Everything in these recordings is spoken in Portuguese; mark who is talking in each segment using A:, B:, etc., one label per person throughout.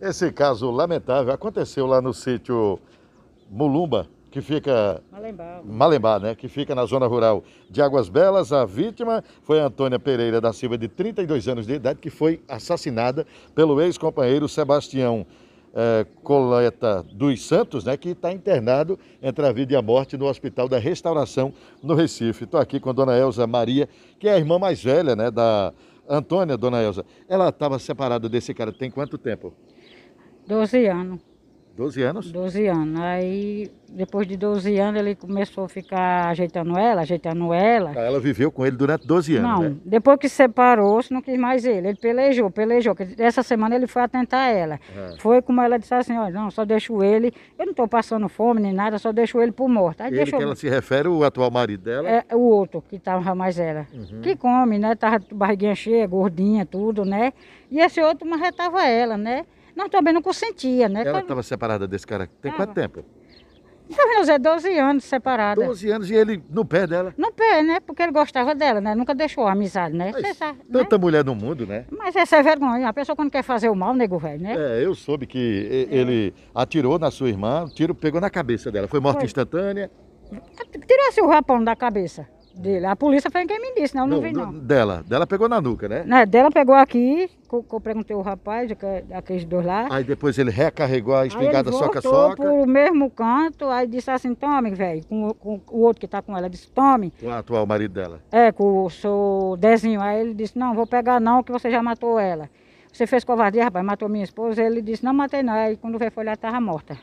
A: Esse caso lamentável aconteceu lá no sítio Mulumba, que fica. Malembá. Malembá, né? Que fica na zona rural de Águas Belas. A vítima foi a Antônia Pereira da Silva, de 32 anos de idade, que foi assassinada pelo ex-companheiro Sebastião é, Coleta dos Santos, né, que está internado entre a vida e a morte no Hospital da Restauração, no Recife. Estou aqui com a dona Elza Maria, que é a irmã mais velha né, da Antônia, dona Elza. Ela estava separada desse cara tem quanto tempo?
B: 12 anos. 12 anos? 12 anos. Aí, depois de 12 anos, ele começou a ficar ajeitando ela, ajeitando ela.
A: ela viveu com ele durante 12 anos, Não, né?
B: depois que separou, se não quis mais ele. Ele pelejou, pelejou. Essa semana ele foi atentar ela. É. Foi como ela disse assim, olha, não, só deixo ele. Eu não estou passando fome nem nada, só deixo ele por morto. Aí ele deixou... que ela se
A: refere, o atual marido dela? É,
B: o outro, que estava mais ela. Uhum. Que come, né? Tava barriguinha cheia, gordinha, tudo, né? E esse outro, marretava ela, né? Nós também não consentia, né? Ela
A: estava separada desse cara tem tava. quanto tempo?
B: Não, é 12 anos separada. 12
A: anos e ele no pé dela?
B: No pé, né? Porque ele gostava dela, né? Nunca deixou a amizade, né? Mas, sabe, né?
A: tanta né? mulher no mundo, né?
B: Mas essa é vergonha. A pessoa quando quer fazer o mal, nego velho, né?
A: É, eu soube que é. ele atirou na sua irmã, o tiro pegou na cabeça dela. Foi morte Foi.
B: instantânea. Tirou-se o rapão da cabeça. Dele. A polícia foi quem me disse, não, não, não vi não.
A: Dela, dela pegou na nuca, né?
B: Não, dela pegou aqui, que eu perguntei o rapaz, aqueles dois lá.
A: Aí depois ele recarregou a espingarda soca-soca.
B: pro mesmo canto, aí disse assim, tome, velho, com, com, o outro que tá com ela, disse, tome.
A: Com o atual marido dela.
B: É, com o seu Dezinho. Aí ele disse, não, vou pegar não, que você já matou ela. Você fez covardia, rapaz, matou minha esposa. Ele disse, não matei não. Aí quando veio folhar, tava morta.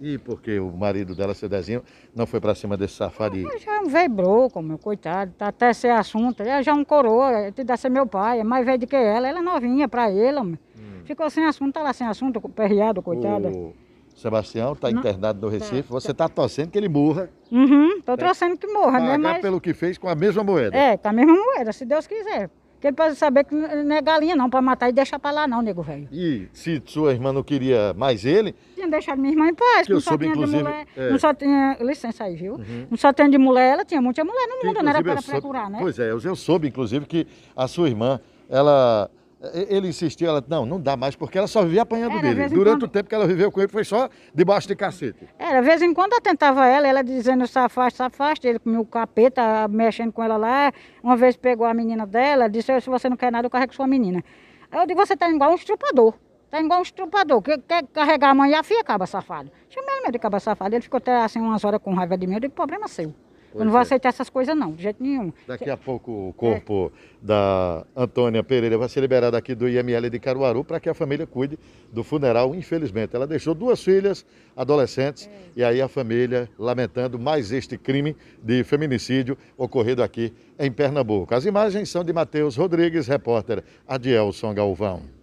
A: E porque o marido dela, seu Dezinho, não foi para cima desse safari ah,
B: Já é um broco, meu coitado. Tá até sem assunto. Ele já é um coroa, é, te dá ser meu pai, é mais velho do que ela. Ela é novinha para ele, homem. Hum. Ficou sem assunto, tá lá sem assunto, perreado, coitada. O
A: Sebastião tá internado no tá, Recife. Você tá. tá torcendo que ele morra. Uhum, tô torcendo
B: que morra, né? Mas...
A: pelo que fez com a mesma moeda. É,
B: com a mesma moeda, se Deus quiser. Que ele pode saber que não é galinha não, para matar e deixar para lá não, nego velho.
A: E se sua irmã não queria mais ele?
B: Tinha deixado minha irmã em paz, que não eu só soube, tinha inclusive, de mulher, é... não só tinha, licença aí, viu? Uhum. Não só tinha de mulher, ela tinha muita mulher no mundo, não era para soube, procurar, né? Pois
A: é, eu soube, inclusive, que a sua irmã, ela é, é, ele insistiu, ela não, não dá mais, porque ela só vivia apanhando Era, dele. Durante quando... o tempo que ela viveu com ele, foi só debaixo de cacete.
B: Era, de vez em quando atentava ela, ela dizendo, se safaste. se ele comia o capeta, mexendo com ela lá. Uma vez pegou a menina dela, disse, se você não quer nada, eu carrego sua menina. Aí eu digo, você tá igual um estrupador. Tá igual um estrupador, que quer carregar a mãe e a filha, acaba safado. Chamei ele de acaba safado, ele ficou até assim umas horas com raiva de mim, eu digo, problema seu. Pois eu não vou é. aceitar essas coisas, não, de jeito nenhum.
A: Daqui a pouco o é. corpo é. da Antônia Pereira vai ser liberado aqui do IML de Caruaru para que a família cuide do funeral, infelizmente. Ela deixou duas filhas adolescentes é. e aí a família lamentando mais este crime de feminicídio ocorrido aqui em Pernambuco. As imagens são de Matheus Rodrigues, repórter Adielson Galvão.